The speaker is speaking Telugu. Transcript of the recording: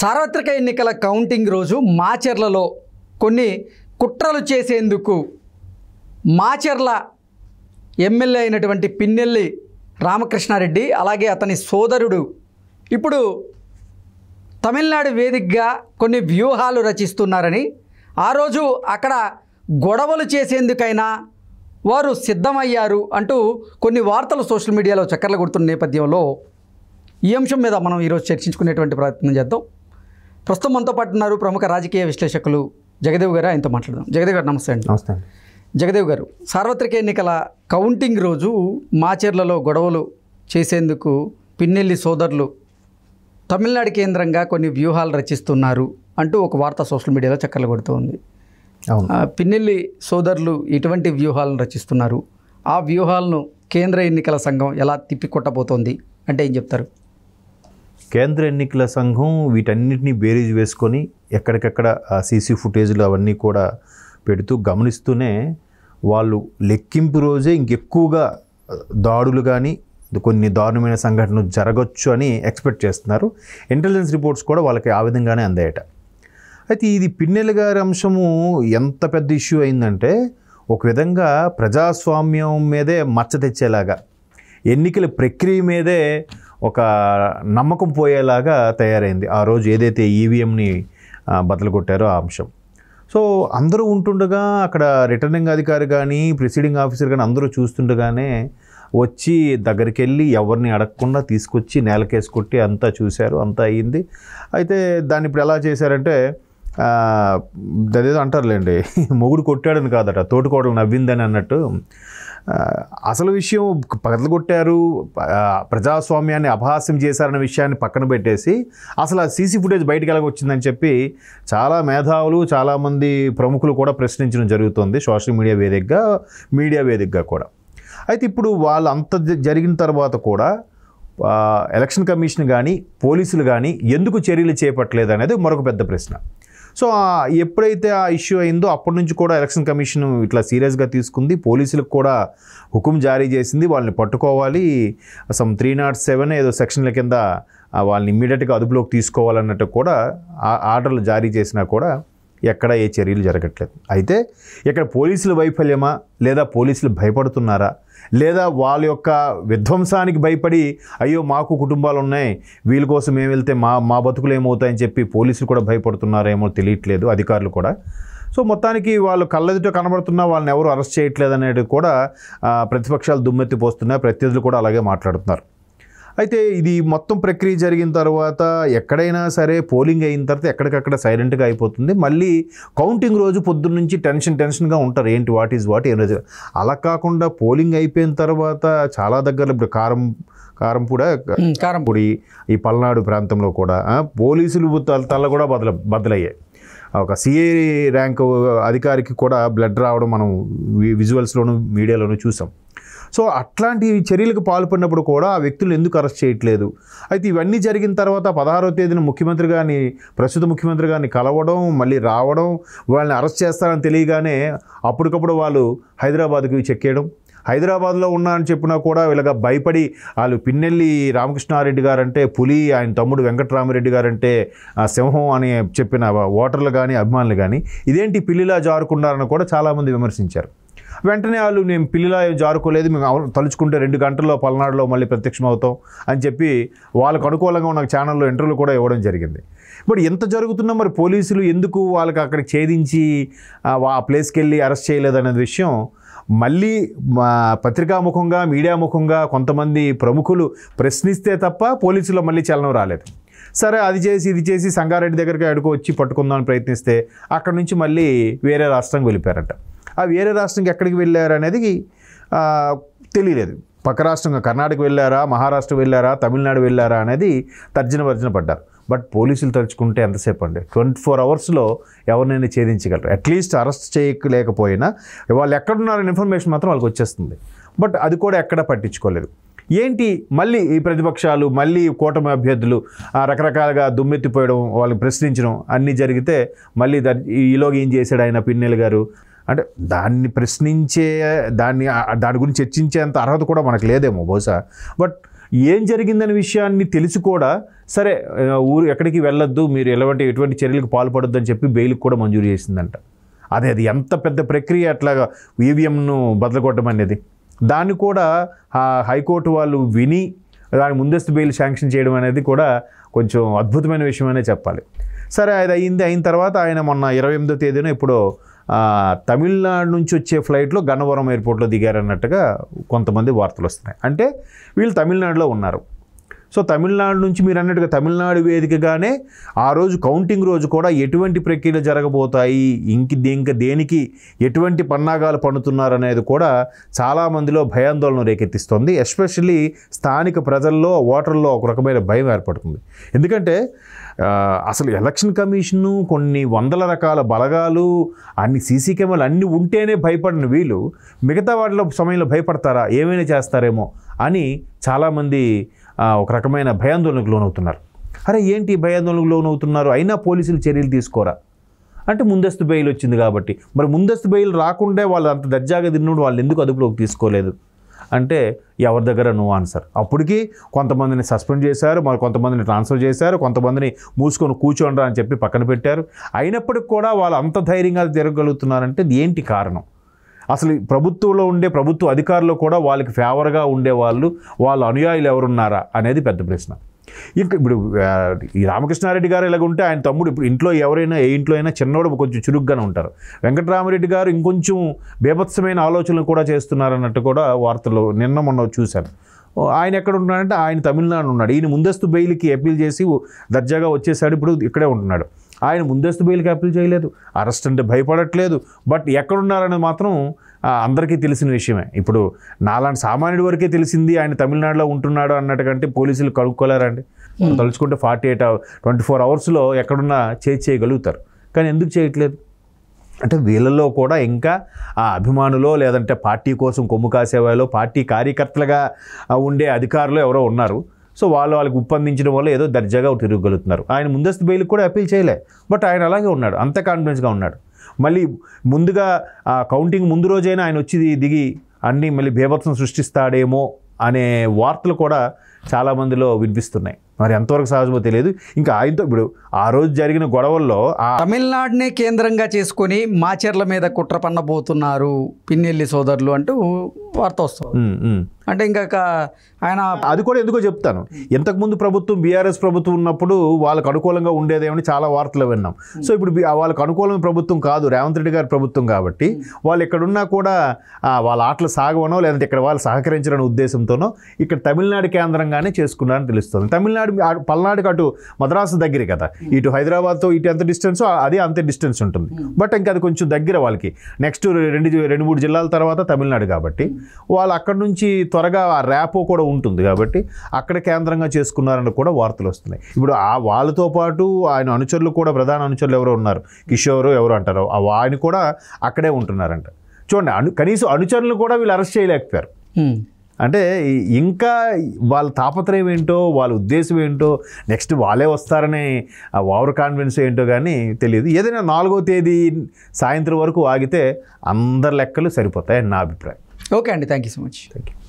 సార్వత్రిక ఎన్నికల కౌంటింగ్ రోజు మాచెర్లలో కొన్ని కుట్రలు చేసేందుకు మాచెర్ల ఎమ్మెల్యే అయినటువంటి పిన్నెల్లి రామకృష్ణారెడ్డి అలాగే అతని సోదరుడు ఇప్పుడు తమిళనాడు వేదికగా కొన్ని వ్యూహాలు రచిస్తున్నారని ఆ రోజు అక్కడ గొడవలు చేసేందుకైనా వారు సిద్ధమయ్యారు అంటూ కొన్ని వార్తలు సోషల్ మీడియాలో చక్కర్లు కొడుతున్న నేపథ్యంలో ఈ అంశం మీద మనం ఈరోజు చర్చించుకునేటువంటి ప్రయత్నం చేద్దాం ప్రస్తుతం మనతో ఉన్నారు ప్రముఖ రాజకీయ విశ్లేషకులు జగదేవ్ గారు ఆయనతో మాట్లాడదాం జగదేవ్ గారు నమస్తే అండి నమస్తే జగదేవ్ గారు సార్వత్రిక ఎన్నికల కౌంటింగ్ రోజు మాచేర్లలో గొడవలు చేసేందుకు పిన్నెల్లి సోదరులు తమిళనాడు కేంద్రంగా కొన్ని వ్యూహాలు రచిస్తున్నారు అంటూ ఒక వార్త సోషల్ మీడియాలో చక్కర్లు కొడుతోంది పిన్నెల్లి సోదరులు ఇటువంటి వ్యూహాలను రచిస్తున్నారు ఆ వ్యూహాలను కేంద్ర ఎన్నికల సంఘం ఎలా తిప్పికొట్టబోతోంది అంటే ఏం చెప్తారు కేంద్ర ఎన్నికల సంఘం వీటన్నిటిని బేరీజ్ వేసుకొని ఎక్కడికక్కడ సీసీ ఫుటేజ్లు అవన్నీ కూడా పెడుతూ గమనిస్తూనే వాళ్ళు లెక్కింపు రోజే ఇంకెక్కువగా దాడులు కానీ కొన్ని దారుణమైన సంఘటనలు జరగచ్చు అని ఎక్స్పెక్ట్ చేస్తున్నారు ఇంటెలిజెన్స్ రిపోర్ట్స్ కూడా వాళ్ళకి ఆ విధంగానే అందాయట అయితే ఇది పిన్నెల గారి అంశము ఎంత పెద్ద ఇష్యూ అయిందంటే ఒక విధంగా ప్రజాస్వామ్యం మీదే మచ్చ తెచ్చేలాగా ఎన్నికల ప్రక్రియ మీదే ఒక నమ్మకం పోయేలాగా తయారైంది ఆ రోజు ఏదైతే ఈవీఎంని e బదులు కొట్టారో ఆ అంశం సో అందరూ ఉంటుండగా అక్కడ రిటర్నింగ్ అధికారి కానీ ప్రిసీడింగ్ ఆఫీసర్ కానీ అందరూ చూస్తుండగానే వచ్చి దగ్గరికి వెళ్ళి ఎవరిని అడగకుండా తీసుకొచ్చి నేలకేసి కొట్టి అంతా చూశారు అంతా అయ్యింది అయితే దాన్ని ఇప్పుడు ఎలా చేశారంటే అదేదో అంటారులేండి మొగుడు కొట్టాడని కాదట తోటికోడలు నవ్విందని అన్నట్టు అసలు విషయం పగలగొట్టారు ప్రజాస్వామ్యాన్ని అపహాస్యం చేశారన్న విషయాన్ని పక్కన పెట్టేసి అసలు ఆ సీసీ ఫుటేజ్ బయటకు వచ్చిందని చెప్పి చాలా మేధావులు చాలామంది ప్రముఖులు కూడా ప్రశ్నించడం జరుగుతుంది సోషల్ మీడియా వేదికగా మీడియా వేదికగా కూడా అయితే ఇప్పుడు వాళ్ళు అంత జరిగిన తర్వాత కూడా ఎలక్షన్ కమిషన్ కానీ పోలీసులు కానీ ఎందుకు చర్యలు చేపట్టలేదు అనేది మరొక పెద్ద ప్రశ్న సో ఎప్పుడైతే ఆ ఇష్యూ అయిందో అప్పటి నుంచి కూడా ఎలక్షన్ కమిషన్ ఇట్లా సీరియస్గా తీసుకుంది పోలీసులకు కూడా హుకుం జారీ చేసింది వాళ్ళని పట్టుకోవాలి సమ్ త్రీ నాట్ సెవెన్ ఏదో సెక్షన్ల కింద వాళ్ళని ఇమ్మీడియట్గా అదుపులోకి తీసుకోవాలన్నట్టు కూడా ఆర్డర్లు జారీ చేసినా కూడా ఎక్కడ ఏ చర్యలు జరగట్లేదు అయితే ఇక్కడ పోలీసులు వైఫల్యమా లేదా పోలీసులు భయపడుతున్నారా లేదా వాళ్ళ యొక్క విధ్వంసానికి భయపడి అయ్యో మాకు కుటుంబాలు ఉన్నాయి వీళ్ళ కోసం ఏమి వెళ్తే మా మా బతుకులు ఏమవుతాయని చెప్పి పోలీసులు కూడా భయపడుతున్నారేమో తెలియట్లేదు అధికారులు కూడా సో మొత్తానికి వాళ్ళు కళ్ళెదుట కనబడుతున్నా వాళ్ళని ఎవరు అరెస్ట్ చేయట్లేదు అనేది కూడా ప్రతిపక్షాలు దుమ్మెత్తి పోస్తున్నాయి ప్రత్యర్థులు కూడా అలాగే మాట్లాడుతున్నారు అయితే ఇది మొత్తం ప్రక్రియ జరిగిన తర్వాత ఎక్కడైనా సరే పోలింగ్ అయిన తర్వాత ఎక్కడికక్కడ సైలెంట్గా అయిపోతుంది మళ్ళీ కౌంటింగ్ రోజు పొద్దున్న నుంచి టెన్షన్ టెన్షన్గా ఉంటారు ఏంటి వాట్ ఈజ్ వాట్ ఏం రోజు అలా కాకుండా పోలింగ్ అయిపోయిన తర్వాత చాలా దగ్గరలో ఇప్పుడు కారం కారంపూడ కారంపూడి ఈ పల్నాడు ప్రాంతంలో కూడా పోలీసులు తల కూడా బదల బదులయ్యాయి ఒక సిఏ ర్యాంకు అధికారికి కూడా బ్లడ్ రావడం మనం విజువల్స్లోను మీడియాలోనూ చూసాం సో అట్లాంటి చర్యలకు పాల్పడినప్పుడు కూడా ఆ వ్యక్తులు ఎందుకు అరెస్ట్ చేయట్లేదు అయితే ఇవన్నీ జరిగిన తర్వాత పదహారో తేదీన ముఖ్యమంత్రి గారిని ప్రస్తుత ముఖ్యమంత్రి గారిని కలవడం మళ్ళీ రావడం వాళ్ళని అరెస్ట్ చేస్తారని తెలియగానే అప్పటికప్పుడు వాళ్ళు హైదరాబాద్కి చెక్కేయడం హైదరాబాద్లో ఉన్నా అని చెప్పినా కూడా వీళ్ళగా భయపడి వాళ్ళు పిన్నెల్లి రామకృష్ణారెడ్డి గారంటే పులి ఆయన తమ్ముడు వెంకటరామరెడ్డి గారంటే సింహం అని చెప్పిన ఓటర్లు కానీ అభిమానులు కానీ ఇదేంటి పిల్లిలా జారుకున్నారని కూడా చాలామంది విమర్శించారు వెంటనే వాళ్ళు మేము పిల్లిలా జారుకోలేదు మేము తలుచుకుంటే రెండు గంటల్లో పల్నాడులో మళ్ళీ ప్రత్యక్షం అవుతాం అని చెప్పి వాళ్ళకు అనుకూలంగా ఉన్న ఛానల్లో ఇంటర్వ్యూలు కూడా ఇవ్వడం జరిగింది బట్ ఎంత జరుగుతున్నా మరి పోలీసులు ఎందుకు వాళ్ళకి అక్కడికి ఛేదించి ఆ ప్లేస్కి వెళ్ళి అరెస్ట్ చేయలేదు అనేది విషయం మళ్ళీ పత్రికాముఖంగా మీడియా ముఖంగా కొంతమంది ప్రముఖులు ప్రశ్నిస్తే తప్ప పోలీసులో మళ్ళీ చలనం రాలేదు సరే అది చేసి ఇది చేసి సంగారెడ్డి దగ్గరికి అడుగు వచ్చి పట్టుకుందామని ప్రయత్నిస్తే అక్కడ నుంచి మళ్ళీ వేరే రాష్ట్రం వెళ్ళిపోయారట ఆ వేరే రాష్ట్రంకి ఎక్కడికి వెళ్ళారు అనేది తెలియలేదు పక్క రాష్ట్రంగా కర్ణాటక వెళ్ళారా మహారాష్ట్ర వెళ్ళారా తమిళనాడు వెళ్ళారా అనేది తర్జన భర్జన పడ్డారు బట్ పోలీసులు తలుచుకుంటే ఎంతసేపు అండి ట్వంటీ ఫోర్ అవర్స్లో ఎవరినైనా ఛేదించగలరు అట్లీస్ట్ అరెస్ట్ చేయలేకపోయినా వాళ్ళు ఎక్కడున్నారనే ఇన్ఫర్మేషన్ మాత్రం వాళ్ళకి వచ్చేస్తుంది బట్ అది కూడా ఎక్కడ పట్టించుకోలేదు ఏంటి మళ్ళీ ఈ ప్రతిపక్షాలు మళ్ళీ కూటమి అభ్యర్థులు రకరకాలుగా దుమ్మెత్తిపోయడం వాళ్ళని ప్రశ్నించడం అన్నీ జరిగితే మళ్ళీ ఈలోగా ఏం చేశాడు ఆయన పిన్నెల్ గారు అంటే దాన్ని ప్రశ్నించే దాన్ని దాని గురించి చర్చించేంత అర్హత కూడా మనకు లేదేమో బహుశా బట్ ఏం జరిగిందనే విషయాన్ని తెలిసి కూడా సరే ఊరు ఎక్కడికి వెళ్ళొద్దు మీరు ఎలాంటి ఎటువంటి చర్యలకు పాల్పడొద్దు అని చెప్పి బెయిల్కి కూడా మంజూరు చేసిందంట అదే అది ఎంత పెద్ద ప్రక్రియ అట్లాగా ఈవీఎంను బదలగొట్టడం అనేది దాన్ని కూడా హైకోర్టు వాళ్ళు విని దాని ముందస్తు బెయిల్ శాంక్షన్ చేయడం అనేది కూడా కొంచెం అద్భుతమైన విషయమనే చెప్పాలి సరే అది అయింది అయిన తర్వాత ఆయన మొన్న ఇరవై ఎనిమిదో తేదీన ఇప్పుడు తమిళనాడు నుంచి వచ్చే ఫ్లైట్లో గన్నవరం ఎయిర్పోర్ట్లో దిగారన్నట్టుగా కొంతమంది వార్తలు వస్తున్నాయి అంటే వీళ్ళు తమిళనాడులో ఉన్నారు సో తమిళనాడు నుంచి మీరు అన్నట్టుగా తమిళనాడు వేదికగానే ఆ రోజు కౌంటింగ్ రోజు కూడా ఎటువంటి ప్రక్రియలు జరగబోతాయి ఇంక ఇంకా దేనికి ఎటువంటి పన్నాగాలు పన్నుతున్నారనేది కూడా చాలామందిలో భయాందోళన రేకెత్తిస్తుంది ఎస్పెషల్లీ స్థానిక ప్రజల్లో ఓటర్లో ఒక రకమైన భయం ఏర్పడుతుంది ఎందుకంటే అసలు ఎలక్షన్ కమిషను కొన్ని వందల రకాల బలగాలు అన్ని సీసీ కెమెరాలు అన్నీ ఉంటేనే భయపడిన వీళ్ళు మిగతా వాటిలో సమయంలో భయపడతారా ఏమైనా చేస్తారేమో అని చాలామంది ఒక రకమైన భయాందోళనకు లోనవుతున్నారు అరే ఏంటి భయాందోళనకు లోనవుతున్నారు అయినా పోలీసులు చర్యలు తీసుకోరా అంటే ముందస్తు బెయిల్ వచ్చింది కాబట్టి మరి ముందస్తు బెయిల్ రాకుండా వాళ్ళు అంత దర్జాగా తిన్నప్పుడు వాళ్ళు ఎందుకు అదుపులోకి తీసుకోలేదు అంటే ఎవరి దగ్గర నో ఆన్సర్ అప్పటికి కొంతమందిని సస్పెండ్ చేశారు మరి కొంతమందిని ట్రాన్స్ఫర్ చేశారు కొంతమందిని మూసుకొని కూర్చోండి అని చెప్పి పక్కన పెట్టారు అయినప్పటికి కూడా వాళ్ళు అంత ధైర్యంగా తిరగలుగుతున్నారంటే ఏంటి కారణం అసలు ప్రభుత్వంలో ఉండే ప్రభుత్వ అధికారులు కూడా వాళ్ళకి ఫేవర్గా ఉండేవాళ్ళు వాళ్ళ అనుయాయులు ఎవరున్నారా అనేది పెద్ద ప్రశ్న ఇంకా ఇప్పుడు ఈ రామకృష్ణారెడ్డి గారు ఇలాగ ఉంటే ఆయన తమ్ముడు ఇప్పుడు ఇంట్లో ఎవరైనా ఏ ఇంట్లో అయినా చిన్నోడు కొంచెం చురుగ్గానే ఉంటారు వెంకటరామరెడ్డి గారు ఇంకొంచెం బేభత్సమైన ఆలోచనలు కూడా చేస్తున్నారన్నట్టు కూడా వార్తలు నిన్న మొన్న చూశాను ఆయన ఎక్కడ ఉంటున్నాడంటే ఆయన తమిళనాడు ఉన్నాడు ఈయన ముందస్తు బెయిల్కి అప్పీల్ చేసి దర్జాగా వచ్చేసాడు ఇప్పుడు ఇక్కడే ఉంటున్నాడు ఆయన ముందస్తు బెయిల్కి అప్పీల్ చేయలేదు అరెస్ట్ అంటే భయపడట్లేదు బట్ ఎక్కడున్నారనేది మాత్రం అందరికీ తెలిసిన విషయమే ఇప్పుడు నాలాంటి సామాన్యుడి వరకే తెలిసింది ఆయన తమిళనాడులో ఉంటున్నాడు అన్నట్టుకంటే పోలీసులు కనుక్కోలేరండి తలుచుకుంటే ఫార్టీ ఎయిట్ ట్వంటీ ఫోర్ అవర్స్లో ఎక్కడున్నా చేజ్ చేయగలుగుతారు కానీ ఎందుకు చేయట్లేదు అంటే వీళ్ళలో కూడా ఇంకా ఆ అభిమానులు లేదంటే పార్టీ కోసం కొమ్ము కాసేవాలో పార్టీ కార్యకర్తలుగా ఉండే అధికారులు ఎవరో ఉన్నారు సో వాళ్ళు వాళ్ళకి ఉప్పందించడం వల్ల ఏదో దర్జాగా తిరగలుగుతున్నారు ఆయన ముందస్తు బెయిల్ కూడా అపీల్ చేయలే బట్ ఆయన అలాగే ఉన్నాడు అంత కాన్ఫిడెన్స్గా ఉన్నాడు మళ్ళీ ముందుగా ఆ కౌంటింగ్ ముందు రోజైనా ఆయన వచ్చి దిగి అన్నీ మళ్ళీ బీభత్సం సృష్టిస్తాడేమో అనే వార్తలు కూడా చాలామందిలో వినిపిస్తున్నాయి మరి ఎంతవరకు సహజమో తెలియదు ఇంకా ఆయనతో ఇప్పుడు ఆ రోజు జరిగిన గొడవల్లో తమిళనాడునే కేంద్రంగా చేసుకొని మాచర్ల మీద కుట్ర పన్నబోతున్నారు పిన్నెల్లి సోదరులు అంటూ వార్త వస్తుంది అంటే ఇంకా ఆయన అది కూడా ఎందుకో చెప్తాను ఇంతకుముందు ప్రభుత్వం బీఆర్ఎస్ ప్రభుత్వం ఉన్నప్పుడు వాళ్ళకు అనుకూలంగా ఉండేదేమని చాలా వార్తలు విన్నాం సో ఇప్పుడు వాళ్ళకు అనుకూలమైన ప్రభుత్వం కాదు రేవంత్ రెడ్డి గారి ప్రభుత్వం కాబట్టి వాళ్ళు ఎక్కడున్నా కూడా వాళ్ళ ఆటలు సాగవనో లేదంటే ఇక్కడ వాళ్ళు సహకరించాలనే ఉద్దేశంతోనో ఇక్కడ తమిళనాడు కేంద్రంగానే చేసుకున్నారని తెలుస్తుంది తమిళనాడు పల్నాడుకి అటు మద్రాసు దగ్గరే కదా ఇటు హైదరాబాద్తో ఇటు ఎంత డిస్టెన్స్ అది అంతే డిస్టెన్స్ ఉంటుంది బట్ ఇంకా అది కొంచెం దగ్గర వాళ్ళకి నెక్స్ట్ రెండు రెండు మూడు జిల్లాల తర్వాత తమిళనాడు కాబట్టి వాళ్ళు అక్కడ నుంచి త్వర త్వరగా ఆ ర్యాపో కూడా ఉంటుంది కాబట్టి అక్కడ కేంద్రంగా చేసుకున్నారని కూడా వార్తలు వస్తున్నాయి ఇప్పుడు ఆ వాళ్ళతో పాటు ఆయన అనుచరులు కూడా ప్రధాన అనుచరులు ఎవరో ఉన్నారు కిషోరు ఎవరు అంటారో ఆయన కూడా అక్కడే ఉంటున్నారంట చూడండి అను కనీసం అనుచరులు కూడా వీళ్ళు అరెస్ట్ చేయలేకపోయారు అంటే ఇంకా వాళ్ళ తాపత్రయం ఏంటో వాళ్ళ ఉద్దేశం ఏంటో నెక్స్ట్ వాళ్ళే వస్తారనే ఓవర్ కాన్ఫిడెన్స్ ఏంటో కానీ తెలియదు ఏదైనా నాలుగో తేదీ సాయంత్రం వరకు ఆగితే అందరి లెక్కలు సరిపోతాయని నా అభిప్రాయం ఓకే అండి thank you so much thank you